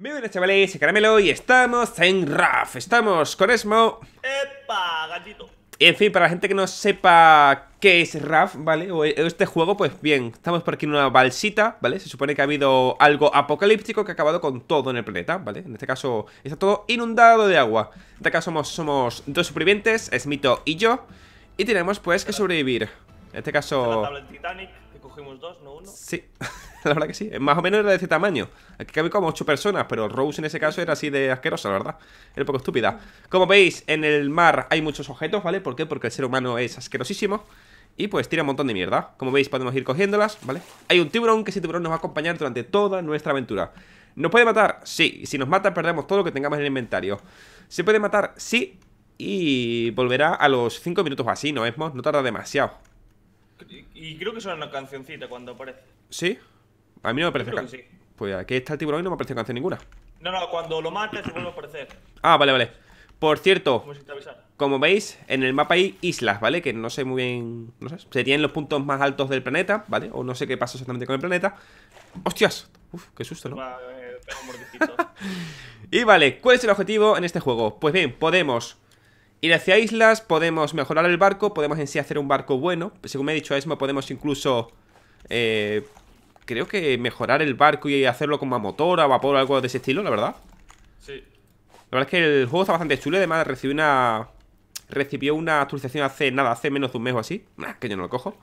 Muy chavales, soy Caramelo y estamos en RAF, estamos con Esmo ¡Epa, gallito en fin, para la gente que no sepa qué es RAF, ¿vale? O este juego, pues bien, estamos por aquí en una balsita, ¿vale? Se supone que ha habido algo apocalíptico que ha acabado con todo en el planeta, ¿vale? En este caso está todo inundado de agua En este caso somos, somos dos supervivientes, Esmito y yo Y tenemos pues que sobrevivir En este caso cogimos dos, no uno. Sí, la verdad que sí. Más o menos era de ese tamaño. Aquí cabía como ocho personas, pero Rose en ese caso era así de asquerosa, la verdad. Era un poco estúpida. Como veis, en el mar hay muchos objetos, ¿vale? ¿Por qué? Porque el ser humano es asquerosísimo. Y pues tira un montón de mierda. Como veis, podemos ir cogiéndolas, ¿vale? Hay un tiburón que ese tiburón nos va a acompañar durante toda nuestra aventura. ¿Nos puede matar? Sí. Si nos mata, perdemos todo lo que tengamos en el inventario. ¿Se puede matar? Sí. Y volverá a los 5 minutos o así, ¿no, Esmos? No tarda demasiado. Y creo que suena una cancioncita cuando aparece. ¿Sí? A mí no me parece canción. Sí. Pues aquí está el tiburón y no me aparece canción ninguna. No, no, cuando lo mates se vuelve a aparecer. Ah, vale, vale. Por cierto, como veis, en el mapa hay islas, ¿vale? Que no sé muy bien... No sé, serían los puntos más altos del planeta, ¿vale? O no sé qué pasa exactamente con el planeta. ¡Hostias! Uf, qué susto, ¿no? Eh, y vale, ¿cuál es el objetivo en este juego? Pues bien, podemos Ir hacia islas, podemos mejorar el barco, podemos en sí hacer un barco bueno. Según me ha dicho Esmo, podemos incluso... Eh, creo que mejorar el barco y hacerlo con más motor, a vapor o algo de ese estilo, la verdad. Sí. La verdad es que el juego está bastante chulo además recibió una... Recibió una actualización hace nada, hace menos de un mes o así. que yo no lo cojo.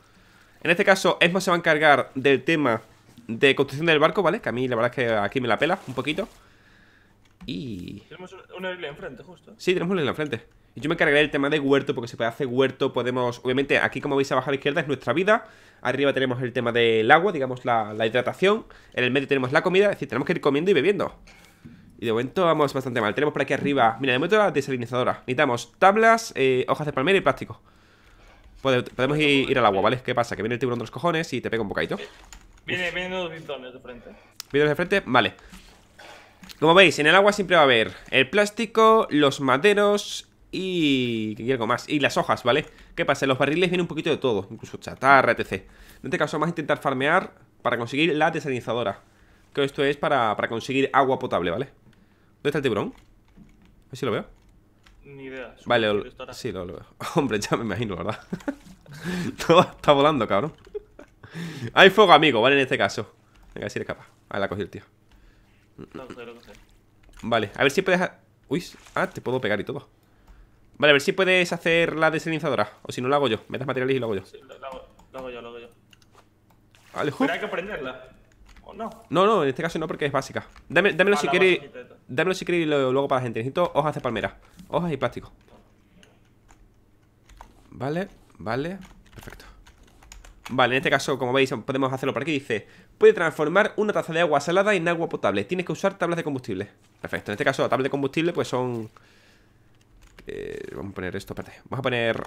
En este caso, Esmo se va a encargar del tema de construcción del barco, ¿vale? Que a mí la verdad es que aquí me la pela un poquito. Y... Tenemos una isla enfrente, justo. Sí, tenemos una isla enfrente. Yo me encargaré el tema de huerto, porque se puede hacer huerto, podemos... Obviamente, aquí como veis abajo a la izquierda es nuestra vida. Arriba tenemos el tema del agua, digamos la, hidratación. En el medio tenemos la comida, es decir, tenemos que ir comiendo y bebiendo. Y de momento vamos bastante mal. Tenemos por aquí arriba, mira, de momento la desalinizadora. Necesitamos tablas, eh, hojas de palmera y plástico. Podemos ir, al agua, eh, ¿vale? ¿Qué pasa? Que viene el tiburón de los cojones y te pega un bocadito. Viene, vienen dos bizones de frente. de frente? Vale. Como veis, en el agua siempre va a haber el plástico, los maderos y... ¿Qué algo más? Y las hojas, ¿vale? ¿Qué pasa? En los barriles viene un poquito de todo, incluso chatarra, etc. En este caso vamos a intentar farmear para conseguir la desalinizadora. Que esto es para, conseguir agua potable, ¿vale? ¿Dónde está el tiburón? A ver si lo veo. Ni idea. Vale, lo, sí, lo, veo. Hombre, ya me imagino, ¿verdad? Todo está volando, cabrón. Hay fuego amigo, ¿vale? En este caso. Venga, a ver si le escapa Ahí la cogí el tío. Vale, a ver si puedes... Uy, ah, te puedo pegar y todo. Vale, a ver si puedes hacer la desalinizadora. O si no, la hago yo. Me materiales y lo hago yo. Sí, hago, yo, lo hago yo. Pero hay que aprenderla. ¿O no? No, no, en este caso no porque es básica. Dame, dámelo, ah, si quieres, dámelo si quieres y luego para la gente. Necesito hojas de palmera. Hojas y plástico. Vale, vale. Perfecto. Vale, en este caso, como veis, podemos hacerlo por aquí. Dice, Puede transformar una taza de agua salada en agua potable. Tienes que usar tablas de combustible. Perfecto. En este caso, tablas de combustible, pues son... Eh, vamos a poner esto, espérate. Vamos a poner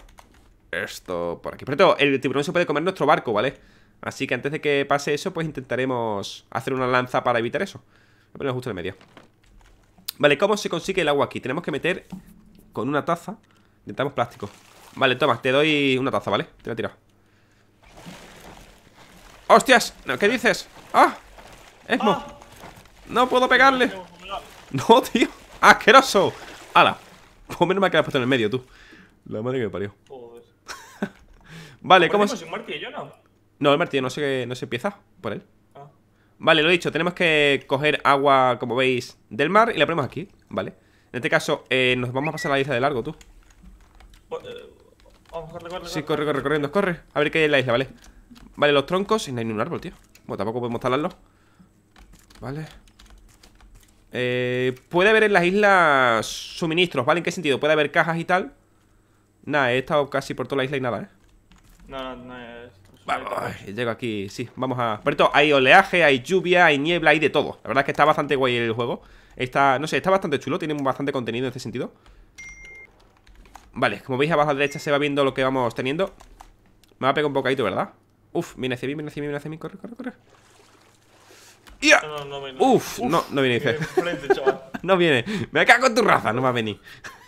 esto por aquí. Por cierto, el tiburón se puede comer nuestro barco, ¿vale? Así que antes de que pase eso, pues intentaremos hacer una lanza para evitar eso. Voy a poner justo en medio. Vale, ¿cómo se consigue el agua aquí? Tenemos que meter con una taza. Intentamos plástico. Vale, toma, te doy una taza, ¿vale? Te la he tirado. ¡Hostias! ¿Qué dices? ¡Ah! ¡Esmo! Ah. ¡No puedo pegarle! ¡No, tío! ¡Asqueroso! ¡Hala! Por pues menos me ha puesto en el medio, tú. La madre que me parió. vale, ¿cómo es? un martillo, no? No, el martillo no se, no se empieza por él. Ah. Vale, lo he dicho, tenemos que coger agua, como veis, del mar y la ponemos aquí, ¿vale? En este caso, eh, nos vamos a pasar a la isla de largo, tú. Pues, eh, vamos, corre, corre, corre. Sí, corre, corre, corriendo, corre. A ver qué hay en la isla, ¿vale? Vale, los troncos y no hay ni un árbol, tío Bueno, tampoco podemos talarlo Vale eh, Puede haber en las islas suministros, ¿vale? ¿En qué sentido? Puede haber cajas y tal Nada, he estado casi por toda la isla y nada, ¿eh? No, no, es... Vamos, llego aquí, sí, vamos a... Por esto, hay oleaje, hay lluvia, hay niebla, hay de todo La verdad es que está bastante guay el juego Está, no sé, está bastante chulo, tiene bastante contenido en ese sentido Vale, como veis abajo a la derecha se va viendo lo que vamos teniendo Me va a pegar un bocadito, ¿verdad? Uf, viene hacia mí, viene hacia mí, viene hacia mí. Corre, corre, corre. ¡Ya! Uf, no, no viene, dice. no viene. Me cago en tu raza, no va a venir.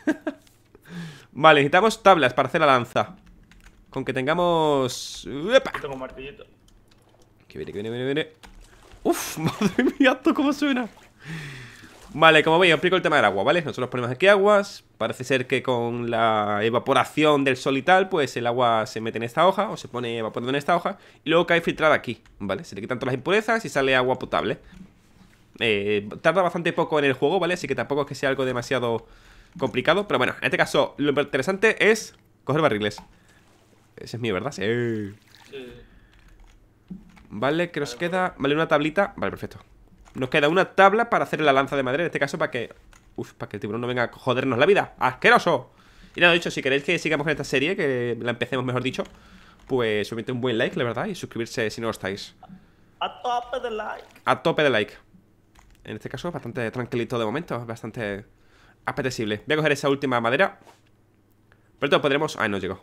vale, necesitamos tablas para hacer la lanza. Con que tengamos. ¡Epa! Tengo martillito. Que viene, que viene, viene, viene. Uf, madre mía, esto cómo suena. Vale, como veis, explico el tema del agua, ¿vale? Nosotros ponemos aquí aguas, parece ser que con la evaporación del sol y tal, pues el agua se mete en esta hoja o se pone evaporando en esta hoja y luego cae filtrada aquí, ¿vale? Se le quitan todas las impurezas y sale agua potable. Eh, tarda bastante poco en el juego, ¿vale? Así que tampoco es que sea algo demasiado complicado, pero bueno, en este caso lo interesante es coger barriles. Ese es mío, ¿verdad? Sí. Vale, que nos queda... Vale, una tablita. Vale, perfecto. Nos queda una tabla para hacer la lanza de madera En este caso para que... para que el tiburón no venga a jodernos la vida ¡Asqueroso! Y nada, dicho, si queréis que sigamos con esta serie Que la empecemos, mejor dicho Pues subirte un buen like, la verdad Y suscribirse si no lo estáis A tope de like A tope de like En este caso, bastante tranquilito de momento Bastante apetecible Voy a coger esa última madera Pero podremos... Ah, no llegó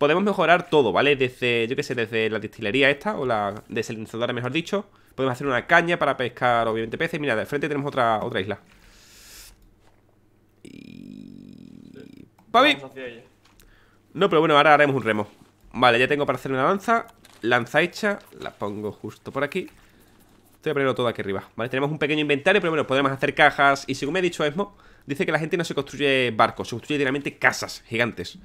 podemos mejorar todo, ¿vale? Desde, yo qué sé, desde la destilería esta, o la desalinizadora, mejor dicho. Podemos hacer una caña para pescar, obviamente, peces. Mira, de frente tenemos otra, otra isla. Y... ¡Papi! No, pero bueno, ahora haremos un remo. Vale, ya tengo para hacer una lanza. Lanza hecha. La pongo justo por aquí. Estoy a ponerlo todo aquí arriba. Vale, tenemos un pequeño inventario, pero bueno, podemos hacer cajas. Y según me ha dicho Esmo, dice que la gente no se construye barcos, se construye directamente casas gigantes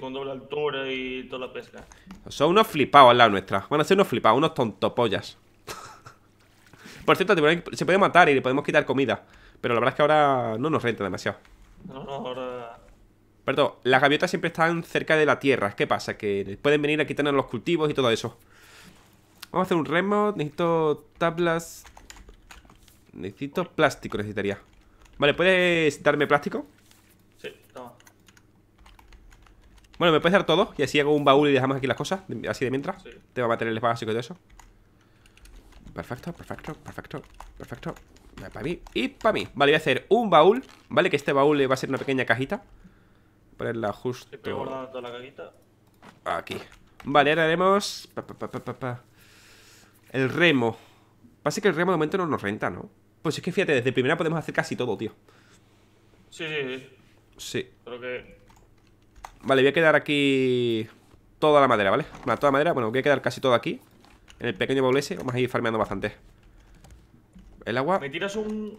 con doble altura y toda la pesca. Son unos flipados al lado nuestra. Van a ser unos flipados, unos tontopollas. Por cierto, se puede matar y le podemos quitar comida. Pero la verdad es que ahora no nos renta demasiado. Perdón, las gaviotas siempre están cerca de la tierra. ¿Qué pasa? Que pueden venir a quitarnos los cultivos y todo eso. Vamos a hacer un remo. Necesito tablas. Necesito plástico, necesitaría. Vale, ¿puedes darme plástico? Bueno, me puedes dar todo y así hago un baúl y dejamos aquí las cosas, así de mientras. Te va a materiales básicos y todo eso. Perfecto, perfecto, perfecto, perfecto. Para mí y para mí. Vale, voy a hacer un baúl, ¿vale? Que este baúl va a ser una pequeña cajita. Ponerla justo. toda la cajita. Aquí. Vale, ahora haremos. el remo. Pasa que el remo de momento no nos renta, ¿no? Pues es que fíjate, desde primera podemos hacer casi todo, tío. Sí, sí, sí. Sí. Creo que Vale, voy a quedar aquí toda la madera, ¿vale? Bueno, toda la madera, bueno, voy a quedar casi todo aquí En el pequeño baúl ese, vamos a ir farmeando bastante El agua... ¿Me tiras un...?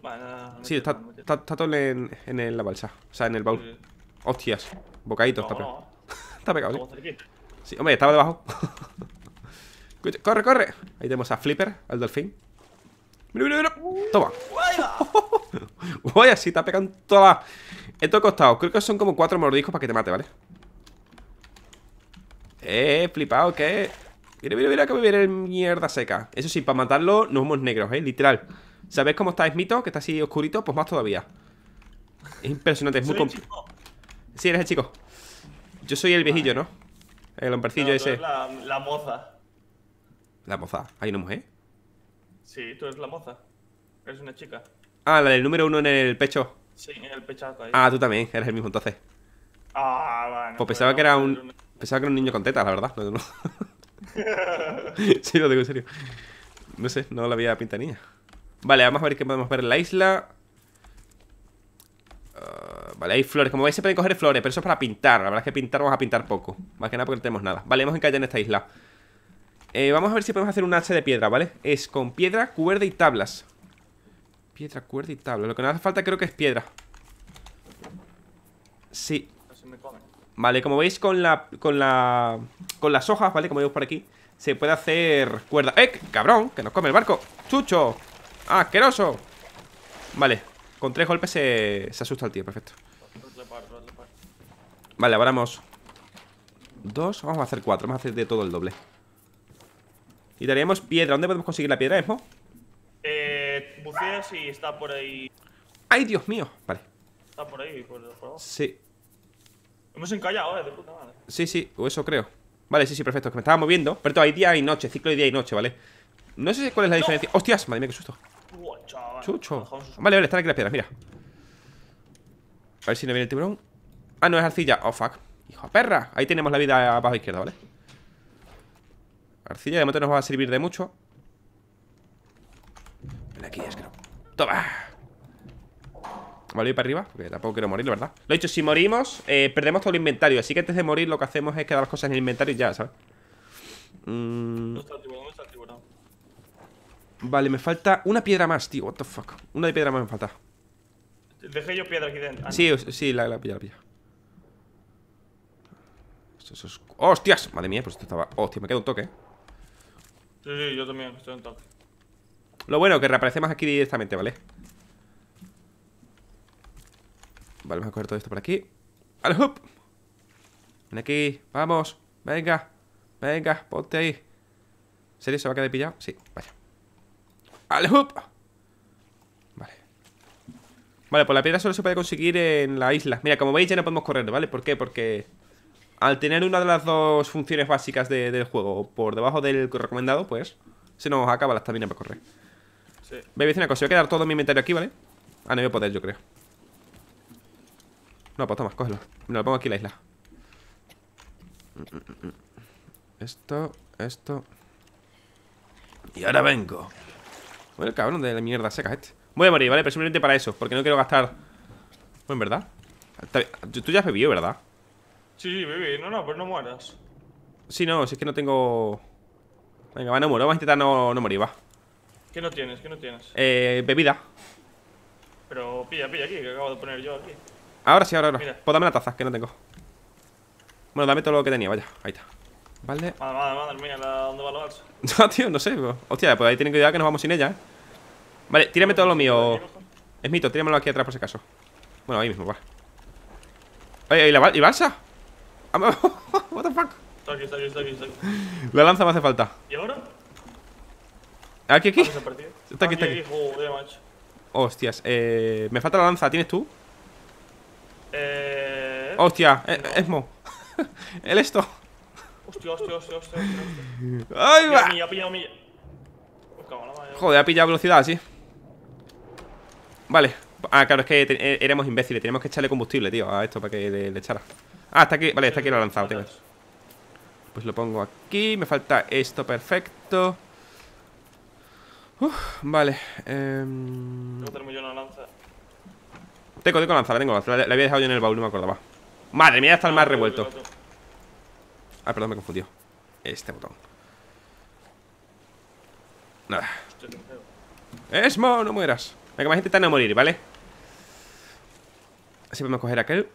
sí, está, está, todo en, en la balsa O sea, en el baúl Hostias, bocadito, está pegado Está pegado, ¿eh? ¿sí? sí, hombre, estaba debajo ¡Corre, corre! Ahí tenemos a Flipper, al delfín ¡Mira, mira, mira! Uh, ¡Toma! ¡Vaya! así está pegando pegado toda la... Esto costado, creo que son como cuatro mordiscos para que te mate, ¿vale? Eh, flipado, ¿qué? Mira, mira, mira que me viene el mierda seca Eso sí, para matarlo no somos negros, eh, literal sabes cómo está mito? Que está así oscurito Pues más todavía Es impresionante, es muy complicado Sí, eres el chico Yo soy el viejillo, ¿no? El hombrecillo ese la, moza La moza, ¿hay una mujer? Sí, tú eres la moza Eres una chica Ah, la del número uno en el pecho Sí, en el pechazo ahí Ah, tú también, eres el mismo entonces Ah, bueno Pues, pues pensaba que era un Pensaba que era un niño con tetas, la verdad. sí, lo digo en serio. No sé, no la había pinta niña. Vale, vamos a ver qué podemos ver en la isla. Ah, vale, hay flores. Como veis, se pueden coger flores, pero eso es para pintar. La verdad es que pintar vamos a pintar poco. Más que nada porque no tenemos nada. Vale, hemos encallado en esta isla. Eh, vamos a ver si podemos hacer un hacha de piedra, ¿vale? Es con piedra, cuerda y tablas. Piedra, cuerda y tablas. Lo que nos hace falta creo que es piedra. Sí, Vale, como veis con la, con la, con las hojas, ¿vale? Como vemos por aquí Se puede hacer cuerda ¡Eh, cabrón! Que nos come el barco ¡Chucho! ¡Asqueroso! Vale, con tres golpes se, asusta el tío, perfecto Vale, vamos Dos, vamos a hacer cuatro Vamos a hacer de todo el doble Y daríamos piedra ¿Dónde podemos conseguir la piedra, Esmo? Eh, buceas y está por ahí Ay, Dios mío, vale Está por ahí, por Sí Hemos encallado, eh, de puta madre. Sí, sí, o eso creo. Vale, sí, sí, perfecto, que me estaba moviendo. Pero todo, hay día y noche, ciclo de día y noche, ¿vale? No sé cuál es la diferencia. ¡Hostias! Madre mía, qué susto. Chucho. Vale, vale, están aquí las piedras, mira. A ver si no viene el tiburón. Ah, no, es arcilla. Oh, fuck. Hijo de perra. Ahí tenemos la vida abajo izquierda, ¿vale? Arcilla de momento nos va a servir de mucho. Ven aquí, es que no. Toma. Vale, voy para arriba, porque tampoco quiero morir, ¿verdad? Lo he dicho, si morimos, eh, perdemos todo el inventario Así que antes de morir lo que hacemos es quedar las cosas en el inventario y ya, ¿sabes? Mm... Vale, me falta una piedra más, tío What the fuck Una de piedra más me falta Dejé yo piedra aquí dentro Sí, sí, la, la pilla, la pilla ¡Hostias! Madre mía, pues esto estaba... Hostia, me queda un toque ¿eh? Sí, sí, yo también estoy en toque Lo bueno, que reaparecemos aquí directamente, ¿vale? vale Vale, vamos a coger todo esto por aquí ¡Al Ven aquí, vamos Venga, venga, ponte ahí ¿En serio se va a quedar pillado? Sí, vaya ¡Al Vale Vale, pues la piedra solo se puede conseguir en la isla Mira, como veis ya no podemos correr, ¿vale? ¿Por qué? Porque al tener una de las dos funciones básicas del juego por debajo del recomendado, pues se nos acaba la estamina para correr. Sí. Voy a una cosa, voy a quedar todo mi inventario aquí, ¿vale? Ah, no voy a poder, yo creo. No, pues toma, cógelo. lo pongo aquí en la isla. Esto, esto. Y ahora vengo. Bueno, el cabrón de la mierda seca este. Voy a morir, ¿vale? Pero simplemente para eso, porque no quiero gastar. Bueno, ¿verdad? Tú ya has bebido, ¿verdad? Sí, sí, bebí. No, no, pues no mueras. Sí, no, si es que no tengo. Venga, va, no muero. Vamos a intentar no, no morir, va. ¿Qué no tienes? ¿Qué no tienes? Eh, bebida. Pero pilla, pilla aquí, que acabo de poner yo aquí. Ahora sí, ahora, ahora. Pues dame la taza, que no tengo. Bueno, dame todo lo que tenía, vaya. Ahí está. Vale. Madre, madre, mía, ¿dónde va la balsa? no, tío, no sé. Hostia, pues ahí tienen que cuidar que nos vamos sin ella, ¿eh? Vale, tírame todo lo mío. Es mito, tíramelo aquí atrás por si acaso. Bueno, ahí mismo, va. ¡Ay, ¿y la balsa? Ah, what the fuck? Está aquí, está aquí, está aquí, La lanza me hace falta. ¿Y ahora? Aquí, aquí. Está aquí, está aquí. Hostias, eh, me falta la lanza, ¿tienes tú? Eh... Hostia, eh, Esmo. El esto. Hostia, hostia, hostia, hostia. ¡Ay, va! ha pillado mi. Joder, ha pillado velocidad, sí. Vale. Ah, claro, es que eh, éramos imbéciles. Tenemos que echarle combustible, tío, a esto para que le, echara. Ah, está aquí. Vale, está aquí lo ha lanzado, tío. Pues lo pongo aquí. Me falta esto perfecto. Uf, vale. Eh... No termino una lanza. Tengo, este tengo lanza, la tengo La, la, había dejado yo en el baúl, no me acordaba. Madre mía, está el más revuelto. Ah, perdón, me confundió. Este botón. Nada. Esmo, no mueras. Venga, más está a morir, ¿vale? Así podemos coger aquel.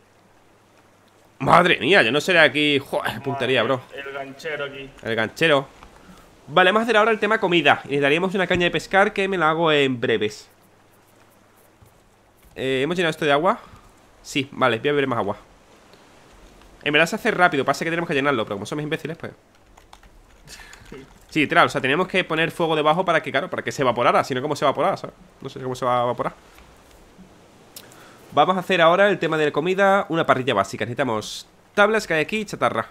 Madre mía, yo no seré aquí. Joder, puntería, bro. El ganchero aquí. El ganchero. Vale, vamos a hacer ahora el tema comida. Y daríamos una caña de pescar que me la hago en breves. Eh, ¿Hemos llenado esto de agua? Sí, vale, voy a beber más agua En verdad se hace rápido, pasa que tenemos que llenarlo Pero como somos imbéciles, pues Sí, literal, o sea, tenemos que poner fuego debajo Para que, claro, para que se evaporara, si no, ¿cómo se evaporará? No sé cómo se va a evaporar Vamos a hacer ahora el tema de la comida Una parrilla básica, necesitamos Tablas que hay aquí y chatarra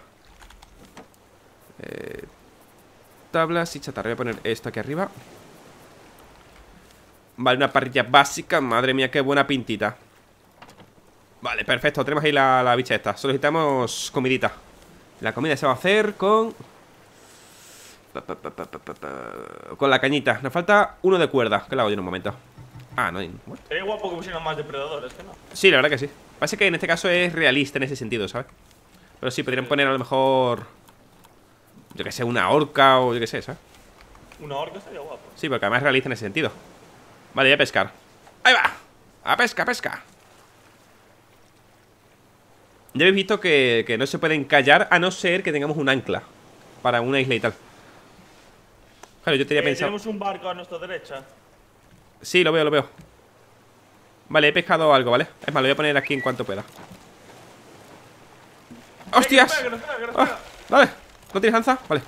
eh, Tablas y chatarra Voy a poner esto aquí arriba Vale, una parrilla básica Madre mía, qué buena pintita Vale, perfecto, tenemos ahí la, la bicha esta Solicitamos comidita La comida se va a hacer con Con la cañita Nos falta uno de cuerda Que la hago yo en un momento Ah, no hay... Sería guapo que pusieran más depredadores, ¿que no? Sí, la verdad que sí Parece que en este caso es realista en ese sentido, ¿sabes? Pero sí, podrían poner a lo mejor Yo qué sé, una orca o yo qué sé, ¿sabes? Una orca sería guapo Sí, porque además es realista en ese sentido Vale, a pescar ¡Ahí va! ¡A pesca, pesca! Ya habéis visto que, que no se pueden callar A no ser que tengamos un ancla Para una isla y tal Claro, yo tenía eh, pensado Tenemos un barco a nuestra derecha Sí, lo veo, lo veo Vale, he pescado algo, ¿vale? Es más, lo voy a poner aquí en cuanto pueda ¡Hostias! Ah, dale, ¿no tienes lanza? Vale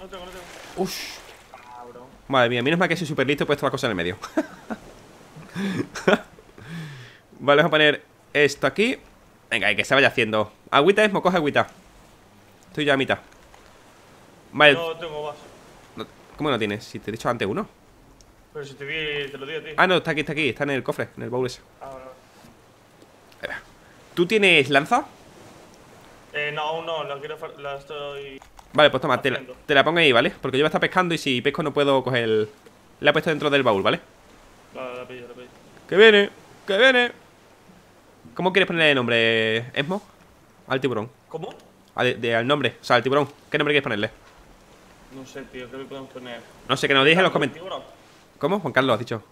No tengo, no tengo Ush Madre mía, menos mal que soy súper listo, he puesto la cosa en el medio. vale, vamos a poner esto aquí. Venga, hay que se vaya haciendo. Agüita, Esmo, coge agüita. Estoy ya a mitad. Vale. No tengo vaso. ¿Cómo no tienes? Si te he dicho antes uno. Pero si te vi, te lo di a ti. Ah, no, está aquí, está aquí. Está en el cofre, en el baúl ese. Ah, bueno. ¿Tú tienes lanza? Eh, no, aún no. La, quiero, la estoy Vale, pues toma, te la, pongo ahí, ¿vale? Porque yo voy a estar pescando y si pesco no puedo coger el... La he puesto dentro del baúl, ¿vale? Vale, la pillo, la pillo ¡Que viene! ¡Que viene! ¿Cómo quieres ponerle nombre, Esmo? Al tiburón ¿Cómo? Ah, al, nombre, o sea, al tiburón ¿Qué nombre quieres ponerle? No sé, tío, ¿qué me podemos poner? No sé, que nos dije en los comentarios ¿Cómo? Juan Carlos, has dicho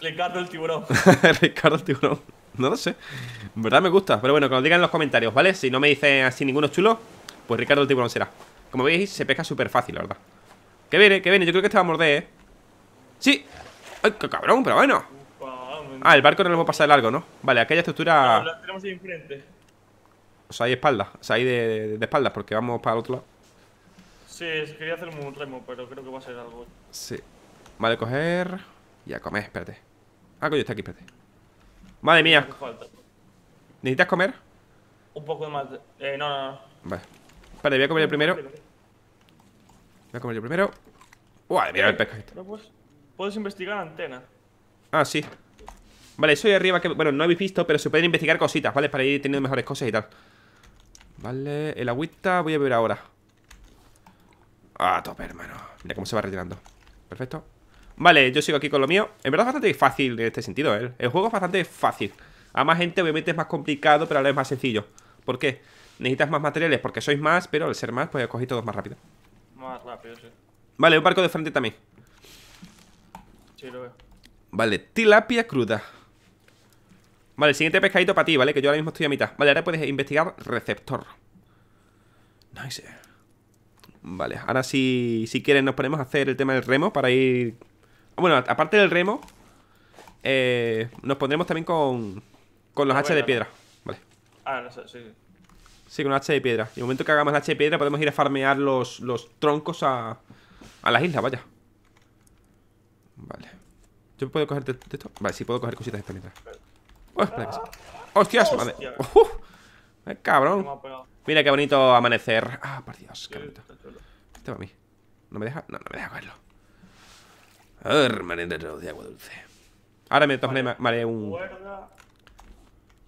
Ricardo el tiburón Ricardo el tiburón No lo sé En verdad me gusta Pero bueno, que nos digan en los comentarios, ¿vale? Si no me dicen así ninguno chulo Pues Ricardo el tiburón será como veis, se pesca súper fácil, la verdad Que viene, que viene, yo creo que este va a morder, ¿eh? ¡Sí! ¡Ay, qué cabrón! Pero bueno Ah, el barco no lo hemos pasado de largo, ¿no? Vale, aquella estructura... No, tenemos ahí enfrente O sea, hay espaldas O sea, hay de, espaldas Porque vamos para el otro lado Sí, quería hacer un remo Pero creo que va a ser algo Sí Vale, coger Y a comer, espérate Ah, coño, está aquí, espérate Madre mía ¿Necesitas comer? Un poco de más. Eh, no, no, no. Vale. Espérate, voy a comer el primero. Voy a comer yo primero. mira el Puedes, puedes investigar antena. Ah, sí. Vale, soy arriba que, bueno, no habéis visto, pero se pueden investigar cositas, ¿vale? Para ir teniendo mejores cosas y tal. Vale, el agüita voy a beber ahora. Ah, tope, hermano. Mira cómo se va retirando. Perfecto. Vale, yo sigo aquí con lo mío. En verdad es bastante fácil en este sentido, ¿eh? El juego es bastante fácil. A más gente, obviamente, es más complicado, pero a la vez más sencillo. ¿Por qué? Necesitas más materiales porque sois más, pero al ser más, pues cogéis todos más rápido. Vale, un barco de frente también. Sí, lo veo. Vale, tilapia cruda. Vale, siguiente pescadito para ti, ¿vale? Que yo ahora mismo estoy a mitad. Vale, ahora puedes investigar receptor. Nice. Vale, ahora si, si quieren nos ponemos a hacer el tema del remo para ir... Bueno, aparte del remo, eh, nos pondremos también con, con los hachas de piedra. Vale. Ah, no sé, sí. Sí, con un hacha de piedra. Y en el momento que hagamos la hacha de piedra podemos ir a farmear los, los troncos a, a las islas, vaya. Vale. ¿Yo puedo coger esto? Vale, sí, puedo coger cositas de esta mientras. ¡Hostias! Vale. ¡Uf! ¡Eh, cabrón! Mira qué bonito amanecer. Ah, por Dios, qué bonito. Este va a mí. ¿No me deja? No, no me deja cogerlo. Hermanero de agua dulce. Ahora me, vale. me haré un.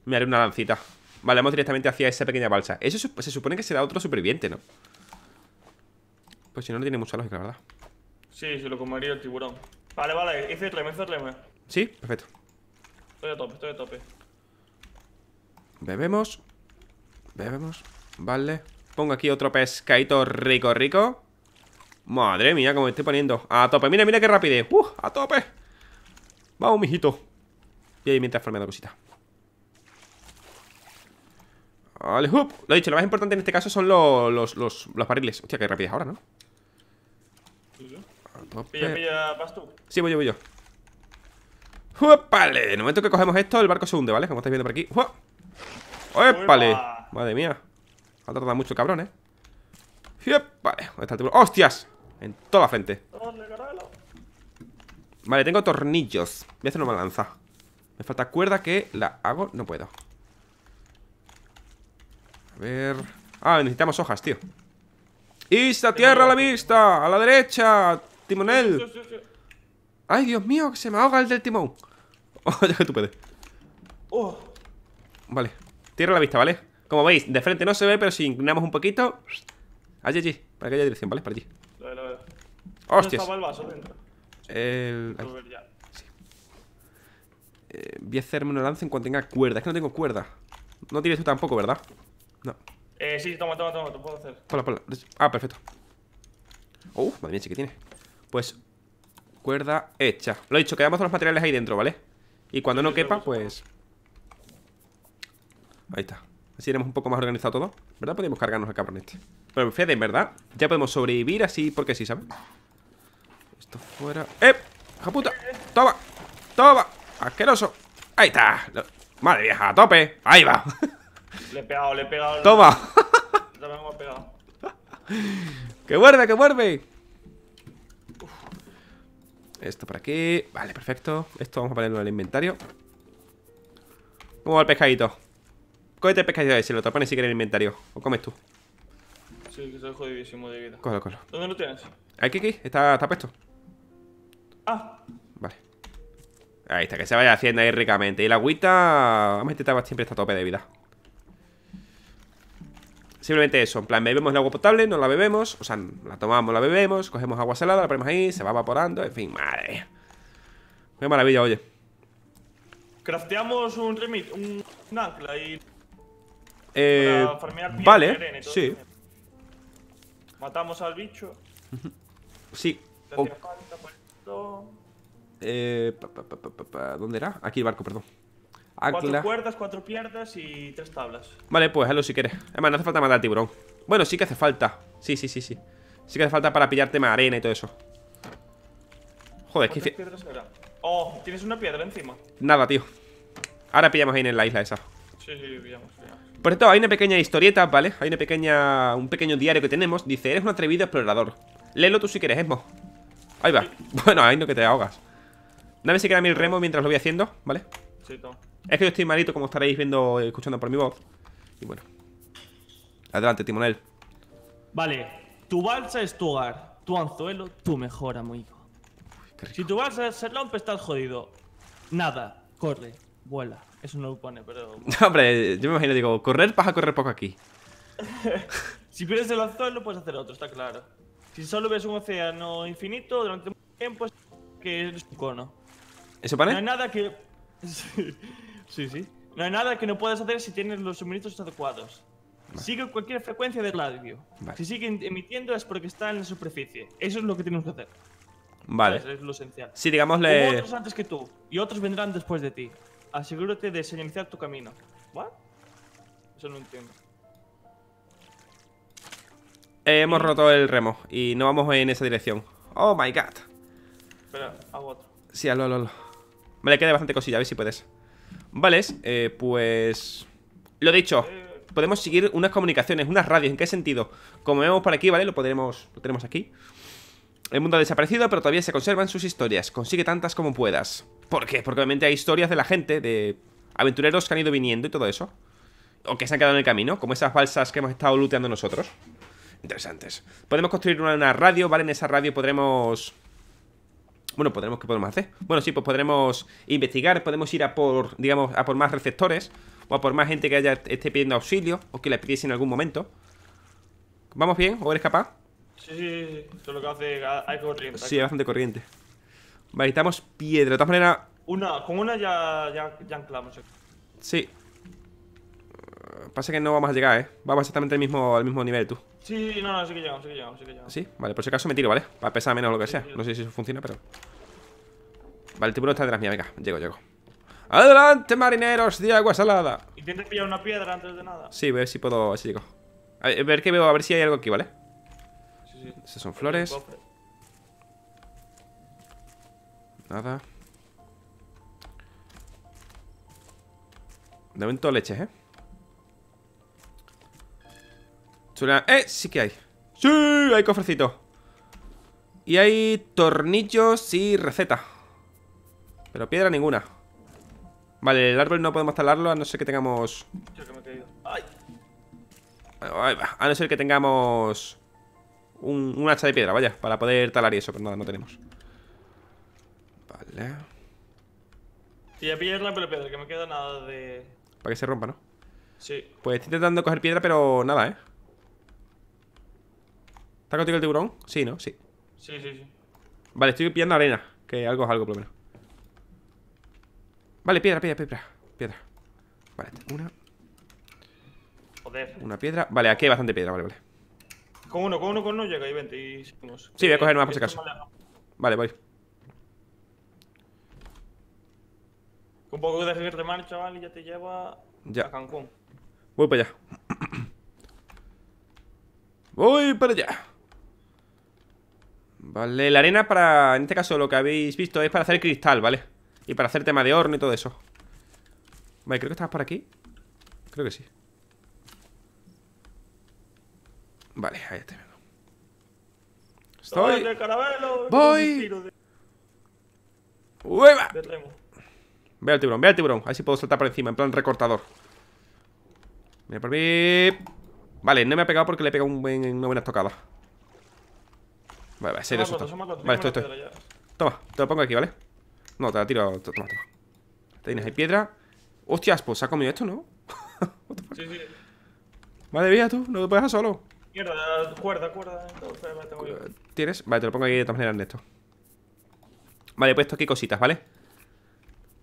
Me haré una lancita. Vale, vamos directamente hacia esa pequeña balsa. Eso se, supone que será otro superviviente, ¿no? Pues si no, no tiene mucha lógica, verdad. Sí, se lo comería el tiburón. Vale, vale, hice treme, Sí, perfecto. Estoy a tope, estoy a tope. Bebemos. Bebemos. Vale. Pongo aquí otro pescadito rico, rico. Madre mía, como estoy poniendo. A tope. Mira, mira qué rapidez. ¡Uh! A tope. Vamos, mijito. Y ahí mientras formando cosita Vale, hoop. Lo he dicho, lo más importante en este caso son los, los, los, los barriles. Hostia, qué rapidez ahora, ¿no? Pilla, pilla, ¿vas tú? Sí, voy yo, voy yo. ¡Vale! En el momento que cogemos esto, el barco se hunde, ¿vale? Como estáis viendo por aquí. ¡Vale! Madre mía. Ha tardado mucho, cabrón, ¿eh? Vale, ¡Hostias! En toda la frente. Vale, tengo tornillos. Voy a hacer una lanza. Me falta cuerda que la hago. No puedo. A ver... Ah, necesitamos hojas, tío ¡Ista, tierra a la vista! ¡A la derecha! ¡Timonel! ¡Ay, Dios mío! ¡Que se me ahoga el del timón! ¡Oh, que tú puedes! Oh. Vale, tierra a la vista, ¿vale? Como veis, de frente no se ve, pero si inclinamos un poquito Allí, allí, para aquella dirección, ¿vale? Para allí ¡Hostias! Eh, voy a hacerme un lance en cuanto tenga cuerda Es que no tengo cuerda No tienes tú tampoco, ¿verdad? No. Eh, sí, toma, toma, toma, puedo hacer. Ponla, ponla. Ah, perfecto. Uh, madre mía, sí que tiene. Pues, cuerda hecha. Lo he dicho, quedamos los materiales ahí dentro, ¿vale? Y cuando no quepa, pues. Ahí está. Así iremos un poco más organizado todo. ¿Verdad? Podemos cargarnos el cabrón este. Pero fíjate, en verdad. Ya podemos sobrevivir así porque sí, ¿sabes? Esto fuera. ¡Eh! puta! ¡Toma! ¡Toma! ¡Asqueroso! ¡Ahí está! Madre vieja, a tope. Ahí va. Le he pegado, le he pegado. Toma. ¿Qué hemos pegado. que vuelve, que vuelve. Esto por aquí. Vale, perfecto. Esto vamos a ponerlo en el inventario. ¿Cómo al pescadito? Cógete el pescadito Si lo te pones si quieres en el inventario. O comes tú. Sí, que soy jodidísimo de vida. Colo, colo. ¿Dónde lo tienes? Aquí, aquí. Está, puesto. Ah. Vale. Ahí está, que se vaya haciendo ahí ricamente. Y la agüita. Vamos a intentar siempre esta tope de vida. Simplemente eso, en plan, bebemos el agua potable, no la bebemos, o sea, la tomamos, la bebemos, cogemos agua salada, la ponemos ahí, se va evaporando, en fin, madre Qué maravilla, oye. Crafteamos un remit, un, ancla y. Eh, vale, sí. Matamos al bicho. sí. eh, ¿Dónde era? Aquí el barco, perdón. Cuatro cuerdas, cuatro piernas y tres tablas. Vale, pues hazlo si quieres. Además, no hace falta matar al tiburón. Bueno, sí que hace falta. Sí, sí, sí, sí. Sí que hace falta para pillarte más arena y todo eso. Joder, qué... Oh, tienes una piedra encima. Nada, tío. Ahora pillamos ahí en la isla esa. Sí, sí, pillamos, Por esto, hay una pequeña historieta, ¿vale? Hay una pequeña. un pequeño diario que tenemos. Dice, eres un atrevido explorador. Léelo tú si quieres, Esmo. Ahí va. Bueno, ahí no que te ahogas. Dame si queda mil remo mientras lo voy haciendo, ¿vale? vale es que yo estoy malito, como estaréis viendo, eh, escuchando por mi voz. Y bueno. Adelante, timonel. Vale. Tu balsa es tu hogar. Tu anzuelo, tu mejor amigo. si tu balsa el rompe, estás jodido. Nada. Corre. Vuela. Eso no lo pone, pero... Hombre, yo me imagino, digo, correr, vas a correr poco aquí. si pierdes el anzuelo, puedes hacer otro, está claro. Si solo ves un océano infinito durante mucho tiempo, es que es un cono. ¿Eso pone? No hay nada que sí, sí, No hay nada que no puedas hacer si tienes los suministros adecuados. Sigue cualquier frecuencia de radio. Si sigue emitiendo es porque está en la superficie. Eso es lo que tenemos que hacer. Vale. Es lo esencial. Si digámosle. Hubo otros antes que tú y otros vendrán después de ti. Asegúrate de señalizar tu camino. ¿What? Eso no entiendo. hemos roto el remo y no vamos en esa dirección. Oh my god. Espera, hago otro. Sí, hazlo, hazlo, hazlo. Vale, queda bastante cosilla, a ver si puedes Vale, eh, pues... Lo dicho, podemos seguir unas comunicaciones, unas radios, ¿en qué sentido? Como vemos por aquí, ¿vale? Lo podremos, lo tenemos aquí El mundo ha desaparecido, pero todavía se conservan sus historias Consigue tantas como puedas ¿Por qué? Porque obviamente hay historias de la gente, de aventureros que han ido viniendo y todo eso O que se han quedado en el camino, como esas balsas que hemos estado looteando nosotros Interesantes Podemos construir una radio, ¿vale? En esa radio podremos bueno, podremos, ¿qué podemos hacer? Bueno, sí, pues podremos investigar, podemos ir a por, digamos, a por más receptores o a por más gente que haya, esté pidiendo auxilio o que la pidiese en algún momento. ¿Vamos bien? ¿O eres capaz? Sí, sí, sí. es lo que hace. Hay corriente. sí, bastante corriente. Vale, necesitamos piedra. De todas maneras. Una, con una ya anclamos. Sí. Pasa que no vamos a llegar, ¿eh? Vamos exactamente al mismo, al mismo nivel, tú. Sí, no, no, sí que llegamos, sí que llegamos, sí que llegamos. Sí, vale, por si acaso me tiro, ¿vale? Para pesar menos o lo que sea. No sé si eso funciona, pero... Vale, el tiburón está detrás mía, venga, llego, llego. ¡Adelante, marineros de agua salada! Intenta pillar una piedra antes de nada. Sí, a ver si puedo, a ver si llego. A ver, qué veo, a ver si hay algo aquí, ¿vale? Sí, sí. Esas son flores. Nada. De momento leches, ¿eh? ¡Eh! Sí que hay. ¡Sí! Hay cofrecito. Y hay tornillos y receta. Pero piedra ninguna. Vale, el árbol no podemos talarlo a no ser que tengamos... A no ser que tengamos... Un, hacha de piedra, vaya, para poder talar y eso, pero pues nada, no tenemos. Vale. Sí, ya piedra, pero piedra, que me queda nada de... Para que se rompa, ¿no? Sí. Pues estoy intentando coger piedra, pero nada, ¿eh? ¿Está contigo el tiburón? Sí, ¿no? Sí. Sí, sí, sí. Vale, estoy pillando arena. Que algo es algo, por lo menos. Vale, piedra, piedra, piedra. Piedra. Vale, una. Joder. Una piedra. Vale, aquí hay bastante piedra, vale, vale. Con uno, con uno, con uno llega ahí, 20 y Sí, voy a coger más por si acaso. Vale, voy. Un poco de de marcha, chaval, y ya te lleva ya. a Cancún. Voy para allá. voy para allá. Vale, la arena para... En este caso lo que habéis visto es para hacer cristal, ¿vale? Y para hacer tema de horno y todo eso Vale, creo que estabas por aquí Creo que sí Vale, ahí estoy Estoy... ¡Voy! ¡Hueva! Ve al tiburón, ve al tiburón A ver si puedo saltar por encima, en plan recortador Mira por mí Vale, no me ha pegado porque le he pegado un buen, una buena estocada Vale, vale, de eso. Vale, estoy, estoy. Toma, te lo pongo aquí, ¿vale? No, te la tiro. Toma, toma. Te tienes ahí piedra. Hostias, pues se ha comido esto, ¿no? Sí, sí. Madre mía, tú, no te puedes dejar solo. Mierda, cuerda, cuerda. ¿Tienes? Vale, te lo pongo aquí de todas maneras, esto. Vale, he puesto aquí cositas, ¿vale?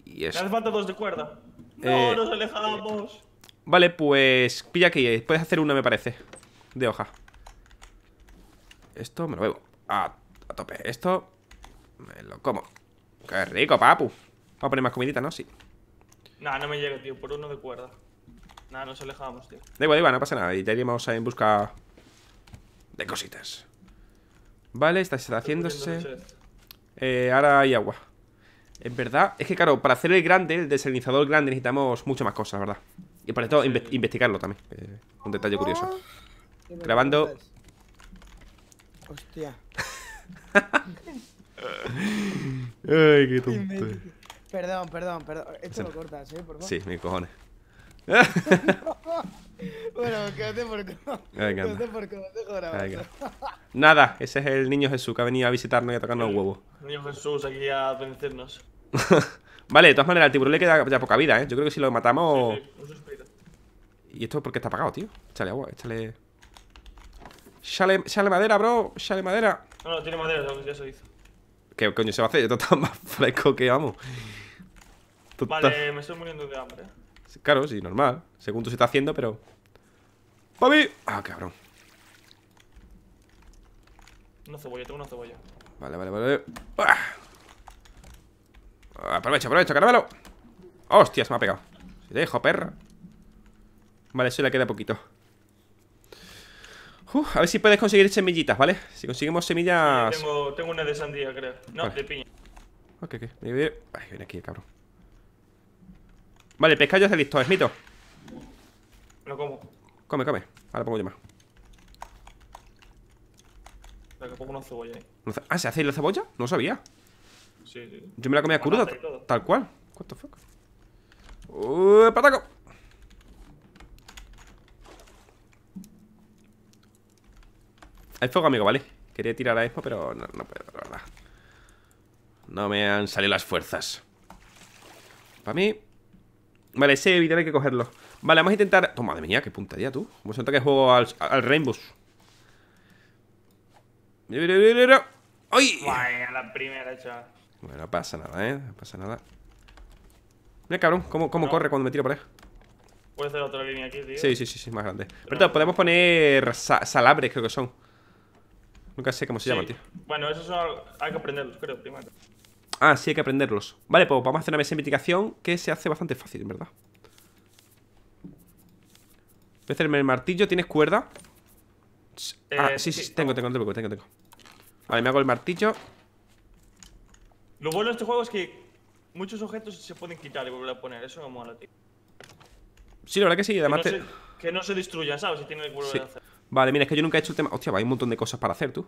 Y eso. hace falta dos de cuerda. Eh, no, nos alejamos. Vale, pues pilla aquí. Eh, puedes hacer una, me parece. De hoja. Esto me lo bebo a, tope Esto me lo como Qué rico, papu Vamos a poner más comidita, ¿no? Sí Nah, no me llega, tío Por uno de cuerda Nah, nos alejábamos, tío Da igual, da igual, no pasa nada Y te iremos en busca De cositas Vale, está, está haciéndose eh, Ahora hay agua En verdad Es que claro, para hacer el grande El desalinizador grande Necesitamos muchas más cosas, ¿verdad? Y para todo, investigarlo también eh, Un detalle curioso ah, Grabando Hostia. Ay, qué tonto. Perdón, perdón, perdón. Esto lo cortas, ¿eh? Por favor. Sí, mis cojones. bueno, quédate por cojo. Quédate por Nada, ese es el niño Jesús que ha venido a visitarnos y a tocarnos el huevo. Niño Jesús aquí a vencernos. vale, de todas maneras, al tiburón le queda ya poca vida, ¿eh? Yo creo que si lo matamos. Sí, sí, y esto por porque está apagado, tío. Échale agua, échale. Sale, sale madera, bro. Sale madera. No, no, tiene madera, ya se hizo. ¿Qué coño se va a hacer? Esto está más fresco que amo. Vale, me estoy muriendo de hambre. Claro, sí, normal. segundo se está haciendo, pero. ¡Papi! Ah, cabrón. Una cebolla, tengo una cebolla. Vale, vale, vale. ¡Ah! aprovecho, aprovecha, caramelo. se me ha pegado. Se dejo, perra. Vale, eso le queda poquito a ver si puedes conseguir semillitas, ¿vale? Si conseguimos semillas... tengo, una de sandía, creo. No, de piña. Ok, ok. Ay, ven aquí, cabrón. Vale, el pescado ya está listo, es mito. Lo como. Come, come. Ahora pongo yo más. pongo una cebolla ahí. Ah, ¿se hace la cebolla? No sabía. Sí, sí. Yo me la comía cruda, tal cual. What the fuck? ¡Uh, pataco! Hay fuego, amigo, ¿vale? Quería tirar a Esmo, pero no, no puedo, la verdad. No me han salido las fuerzas. Para mí... Vale, ese evitaré hay que cogerlo. Vale, vamos a intentar... Oh, madre mía, qué puntería, tú. vamos pues siento que juego al, al Rainbows. ¡Ay! Vaya, la primera, chaval. Bueno, no pasa nada, ¿eh? No pasa nada. Mira, cabrón, cómo, cómo corre cuando me tiro por ahí. Puede ser otra línea aquí, tío. Sí, sí, sí, sí más grande. Pero, Pero podemos poner salabres, creo que son. Nunca sé cómo se llama, tío. Bueno, esos son, hay que aprenderlos, creo, primero. Ah, sí, hay que aprenderlos. Vale, pues vamos a hacer una mesa de mitigación que se hace bastante fácil, en verdad. Voy a hacerme el martillo. ¿Tienes cuerda? ah, eh, sí, sí, tengo, tengo, tengo, tengo, tengo. Vale, me hago el martillo. Lo bueno de este juego es que muchos objetos se pueden quitar y volver a poner. Eso no mola, tío. Sí, la verdad que sí, además que no te... se, que no se destruyan, ¿sabes? Si tiene que volver a hacer. Vale, mira, es que yo nunca he hecho el tema... Hostia, hay un montón de cosas para hacer, tú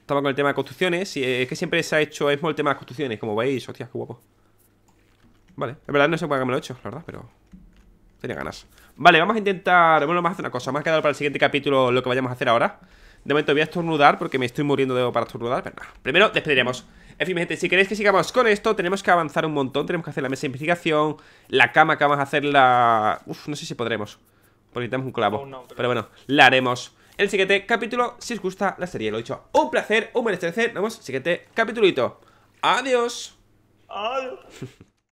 Estaba con el tema de construcciones y eh, Es que siempre se ha hecho el tema de construcciones Como veis, hostia, qué guapo Vale, en verdad, no sé por qué me lo he hecho, la verdad, pero... Tenía ganas Vale, vamos a intentar... Bueno, vamos a hacer una cosa Vamos a quedar para el siguiente capítulo lo que vayamos a hacer ahora De momento voy a estornudar porque me estoy muriendo de para estornudar Pero nada, primero despediremos en fin, gente, si queréis que sigamos con esto, tenemos que avanzar un montón. Tenemos que hacer la mesa de investigación, la cama que vamos a hacer la... Uf, no sé si podremos. Porque necesitamos un clavo. Oh, pero... bueno, la haremos. El siguiente capítulo, si os gusta la serie, lo he dicho. Un placer, un merecer. Nos vemos siguiente capítulito. Adiós. Adiós.